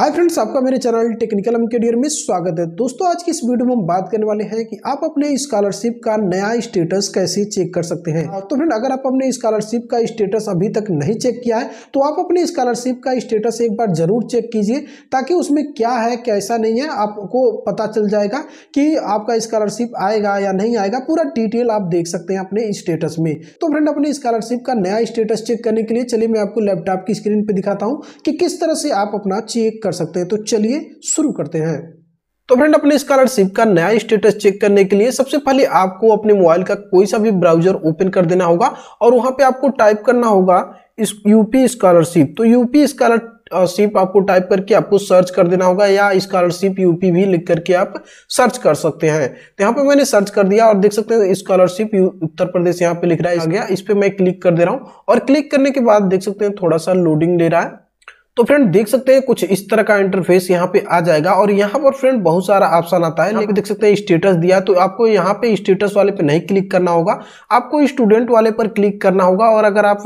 hi friends आपका मेरे channel technical M के में स्वागत है दोस्तों आज की इस वीडियो में हम बात करने वाले हैं कि आप अपने स्कॉलरशिप का नया स्टेटस कैसे चेक कर सकते हैं तो फ्रेंड अगर आप अपने स्कॉलरशिप का स्टेटस अभी तक नहीं चेक किया है तो आप अपने स्कॉलरशिप का स्टेटस एक बार जरूर चेक कीजिए ताकि उसमें क्या है कैसा नहीं है आपको पता चल जाएगा कि आपका स्कॉलरशिप आएगा या नहीं आएगा पूरा डिटेल आप देख सकते हैं अपने स्टेटस में तो फ्रेंड अपने स्कॉलरशिप का नया स्टेटस चेक करने के लिए चलिए मैं आपको लैपटॉप की स्क्रीन पर दिखाता हूँ कि किस तरह से आप अपना चेक कर सकते हैं तो चलिए शुरू करते हैं तो फ्रेंड अपने स्कॉलरशिप का नया स्टेटस चेक करने के लिए सबसे पहले आपको अपने मोबाइल का कोई सा भी ब्राउजर ओपन कर देना होगा और वहां पे आपको टाइप करना होगा इस यूपी स्कॉलरशिप तो यूपी स्कॉलरशिप आपको टाइप करके आपको सर्च कर देना होगा या स्कॉलरशिप यूपी भी लिख करके आप सर्च कर सकते हैं तो यहाँ पे मैंने सर्च कर दिया और देख सकते हैं स्कॉलरशिप उत्तर प्रदेश यहाँ पे लिख रहा है गया इस पर मैं क्लिक कर दे रहा हूँ और क्लिक करने के बाद देख सकते हैं थोड़ा सा लोडिंग ले रहा है तो फ्रेंड देख सकते हैं कुछ इस तरह का इंटरफेस यहाँ पे आ जाएगा और यहाँ पर फ्रेंड बहुत सारा ऑप्शन आता है लेकिन देख सकते हैं स्टेटस दिया तो आपको यहाँ पे स्टेटस वाले पे नहीं क्लिक करना होगा आपको स्टूडेंट वाले पर क्लिक करना होगा और अगर आप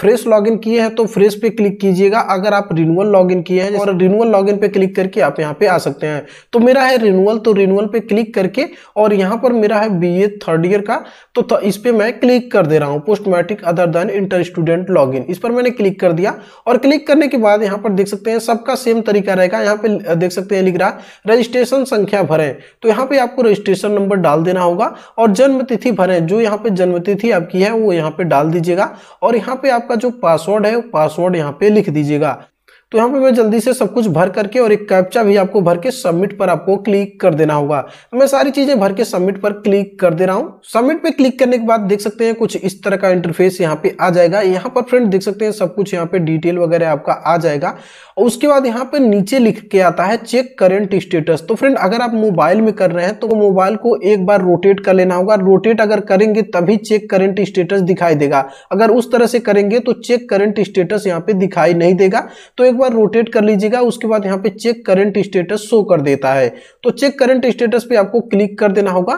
फ्रेश लॉगिन किए हैं तो फ्रेश पे क्लिक कीजिएगा अगर आप रिन्यूअल लॉगिन किए हैं और रिन्यूअल लॉगिन पे क्लिक करके आप यहाँ पे आ सकते हैं तो मेरा है रिन्यूअल तो रिन्यूअल पे क्लिक करके और यहाँ पर मेरा है बी थर्ड ईयर का तो इस पर मैं क्लिक कर दे रहा हूँ postmatric other than inter student log इस पर मैंने क्लिक कर दिया और क्लिक करने के बाद यहाँ पर देख सकते हैं सबका सेम तरीका रहेगा यहाँ पे देख सकते हैं लिख रहा रजिस्ट्रेशन संख्या भरें तो यहाँ पे आपको रजिस्ट्रेशन नंबर डाल देना होगा और जन्मतिथि भरें जो यहाँ पे जन्मतिथि आपकी है वो यहाँ पे डाल दीजिएगा और यहाँ पे आपका जो पासवर्ड है वो पासवर्ड यहाँ पे लिख दीजिएगा तो यहाँ पे मैं जल्दी से सब कुछ भर करके और एक कैप्चा भी आपको भर के सबमिट पर आपको क्लिक कर देना होगा मैं सारी चीजें भर के सबमिट पर क्लिक कर दे रहा हूँ सबमिट पे क्लिक करने के बाद देख सकते हैं कुछ इस तरह का इंटरफेस यहाँ पे आ जाएगा यहाँ पर फ्रेंड देख सकते हैं सब कुछ यहाँ पे डिटेल वगैरह आपका आ जाएगा और उसके बाद यहाँ पे नीचे लिख के आता है चेक करेंट स्टेटस तो फ्रेंड अगर आप मोबाइल में कर रहे हैं तो मोबाइल को एक बार रोटेट कर लेना होगा रोटेट अगर करेंगे तभी चेक करेंट स्टेटस दिखाई देगा अगर उस तरह से करेंगे तो चेक करेंट स्टेटस यहाँ पे दिखाई नहीं देगा तो एक एक बार रोटेट कर लीजिएगा उसके बाद यहाँ पे चेक करंट स्टेटस शो कर देता है तो चेक करंट स्टेटस पे आपको क्लिक कर देना होगा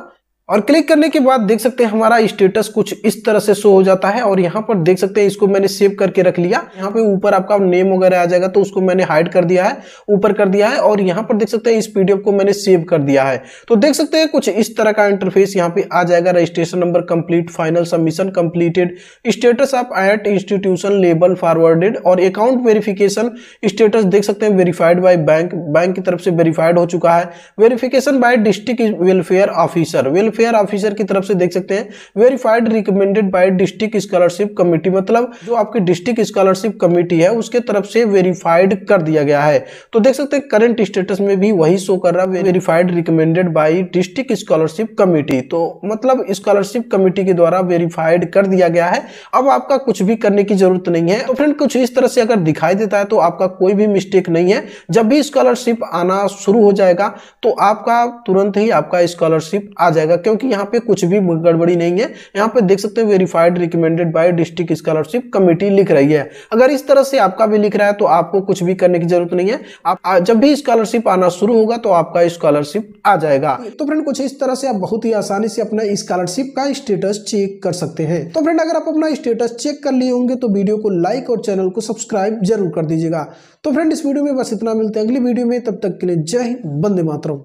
और क्लिक करने के बाद देख सकते हैं हमारा स्टेटस कुछ इस तरह से शो हो जाता है और यहाँ पर देख सकते हैं इसको मैंने सेव करके रख लिया यहाँ पे ऊपर आपका नेम वगैरह आ जाएगा तो उसको मैंने हाइड कर दिया है ऊपर कर दिया है और यहाँ पर देख सकते हैं इस पीडीएफ को मैंने सेव कर दिया है तो देख सकते हैं कुछ इस तरह का इंटरफेस यहाँ पे आ जाएगा registration number complete final submission completed status of at institution लेबल फॉरवर्डेड और अकाउंट वेरिफिकेशन स्टेटस देख सकते हैं वेरीफाइड बाई बैंक बैंक की तरफ से वेरीफाइड हो चुका है verification by district welfare officer welfare welfare officer की तरफ से देख सकते हैं verified recommended by district scholarship committee मतलब जो आपकी डिस्ट्रिक्ट स्कॉलरशिप कमेटी है उसके तरफ से वेरीफाइड कर दिया गया है तो देख सकते हैं करंट स्टेटस में भी वही शो कर रहा है verified recommended by district scholarship committee तो मतलब स्कॉलरशिप कमेटी के द्वारा वेरीफाइड कर दिया गया है अब आपका कुछ भी करने की जरूरत नहीं है तो फ्रेंड कुछ इस तरह से अगर दिखाई देता है तो आपका कोई भी मिस्टेक नहीं है जब भी स्कॉलरशिप आना शुरू हो जाएगा तो आपका तुरंत ही आपका स्कॉलरशिप आ जाएगा क्योंकि यहाँ पे कुछ भी गड़बड़ी नहीं है यहाँ पे देख सकते हैं verified recommended by district scholarship committee लिख रही है अगर इस तरह से आपका भी लिख रहा है तो आपको कुछ भी करने की जरूरत नहीं है आप जब भी स्कॉलरशिप आना शुरू होगा तो आपका स्कॉलरशिप आ जाएगा तो फ्रेंड कुछ इस तरह से आप बहुत ही आसानी से अपना स्कॉलरशिप का स्टेटस चेक कर सकते हैं तो फ्रेंड अगर आप अपना स्टेटस चेक कर लिए होंगे तो वीडियो को लाइक और चैनल को सब्सक्राइब जरूर कर दीजिएगा तो फ्रेंड इस वीडियो में बस इतना मिलते हैं अगली वीडियो में तब तक के लिए जय हिंद बंदे मातरम